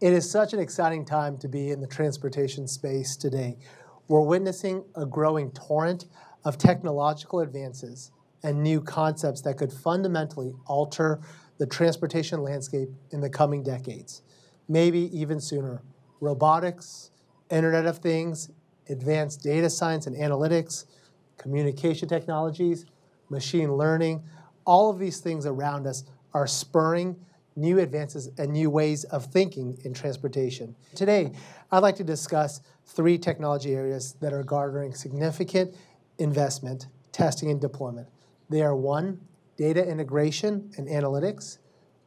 It is such an exciting time to be in the transportation space today. We're witnessing a growing torrent of technological advances and new concepts that could fundamentally alter the transportation landscape in the coming decades, maybe even sooner. Robotics, Internet of Things, advanced data science and analytics, communication technologies, machine learning, all of these things around us are spurring new advances and new ways of thinking in transportation. Today, I'd like to discuss three technology areas that are garnering significant investment, testing, and deployment. They are one, data integration and analytics,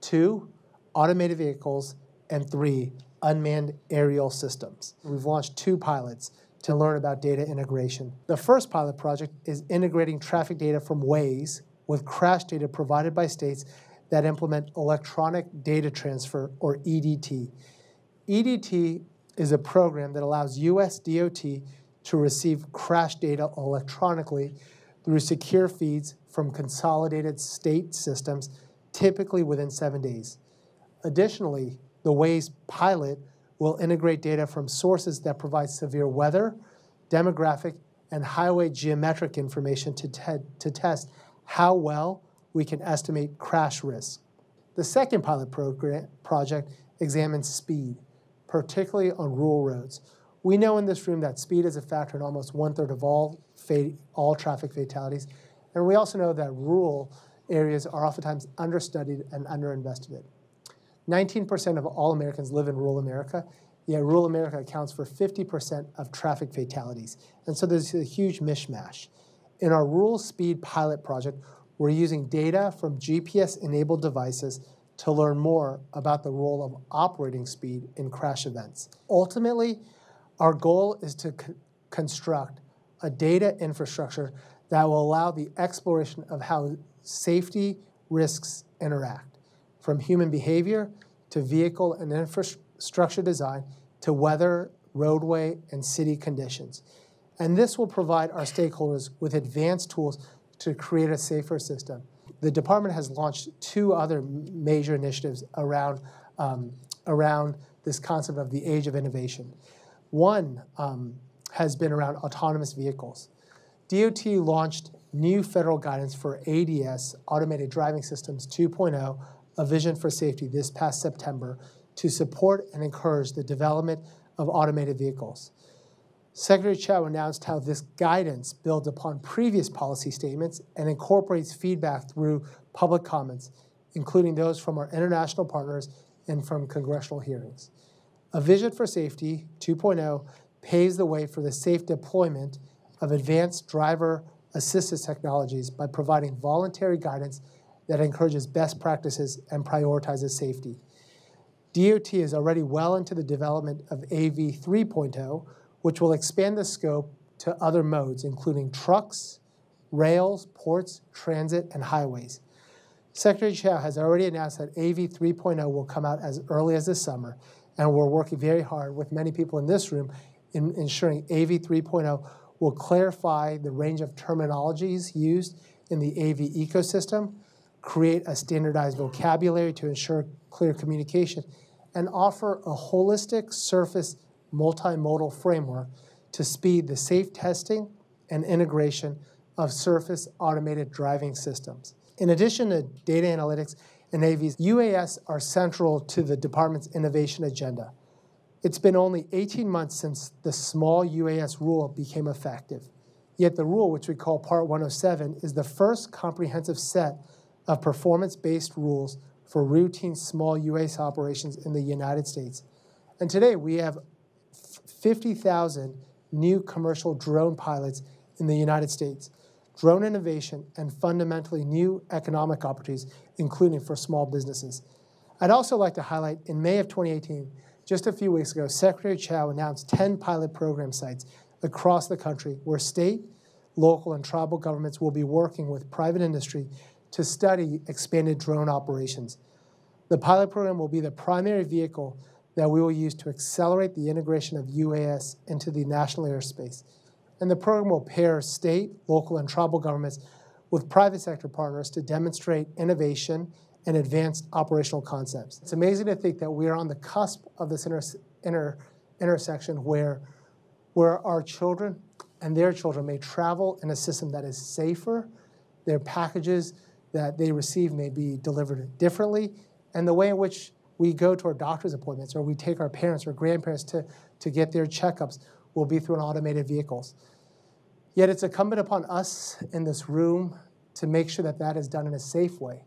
two, automated vehicles, and three, unmanned aerial systems. We've launched two pilots to learn about data integration. The first pilot project is integrating traffic data from Waze with crash data provided by states that implement electronic data transfer, or EDT. EDT is a program that allows US DOT to receive crash data electronically through secure feeds from consolidated state systems, typically within seven days. Additionally, the WAYS pilot will integrate data from sources that provide severe weather, demographic, and highway geometric information to, te to test how well we can estimate crash risk. The second pilot program, project examines speed, particularly on rural roads. We know in this room that speed is a factor in almost one-third of all, all traffic fatalities, and we also know that rural areas are oftentimes understudied and underinvested in. 19% of all Americans live in rural America, yet rural America accounts for 50% of traffic fatalities. And so there's a huge mishmash. In our rural speed pilot project, we're using data from GPS-enabled devices to learn more about the role of operating speed in crash events. Ultimately, our goal is to co construct a data infrastructure that will allow the exploration of how safety risks interact, from human behavior to vehicle and infrastructure design to weather, roadway, and city conditions. And this will provide our stakeholders with advanced tools to create a safer system. The department has launched two other major initiatives around, um, around this concept of the age of innovation. One um, has been around autonomous vehicles. DOT launched new federal guidance for ADS, Automated Driving Systems 2.0, a vision for safety this past September to support and encourage the development of automated vehicles. Secretary Chow announced how this guidance builds upon previous policy statements and incorporates feedback through public comments, including those from our international partners and from congressional hearings. A Vision for Safety 2.0 paves the way for the safe deployment of advanced driver assistance technologies by providing voluntary guidance that encourages best practices and prioritizes safety. DOT is already well into the development of AV 3.0, which will expand the scope to other modes, including trucks, rails, ports, transit, and highways. Secretary Chao has already announced that AV 3.0 will come out as early as this summer, and we're working very hard with many people in this room in ensuring AV 3.0 will clarify the range of terminologies used in the AV ecosystem, create a standardized vocabulary to ensure clear communication, and offer a holistic surface multimodal framework to speed the safe testing and integration of surface automated driving systems. In addition to data analytics and AVs, UAS are central to the department's innovation agenda. It's been only 18 months since the small UAS rule became effective. Yet the rule, which we call Part 107, is the first comprehensive set of performance based rules for routine small UAS operations in the United States. And today we have 50,000 new commercial drone pilots in the United States, drone innovation, and fundamentally new economic opportunities, including for small businesses. I'd also like to highlight in May of 2018, just a few weeks ago, Secretary Chow announced 10 pilot program sites across the country where state, local, and tribal governments will be working with private industry to study expanded drone operations. The pilot program will be the primary vehicle that we will use to accelerate the integration of UAS into the national airspace. And the program will pair state, local, and tribal governments with private sector partners to demonstrate innovation and advanced operational concepts. It's amazing to think that we are on the cusp of this inter inter intersection where, where our children and their children may travel in a system that is safer, their packages that they receive may be delivered differently, and the way in which we go to our doctor's appointments or we take our parents or grandparents to, to get their checkups will be through an automated vehicles. Yet it's incumbent upon us in this room to make sure that that is done in a safe way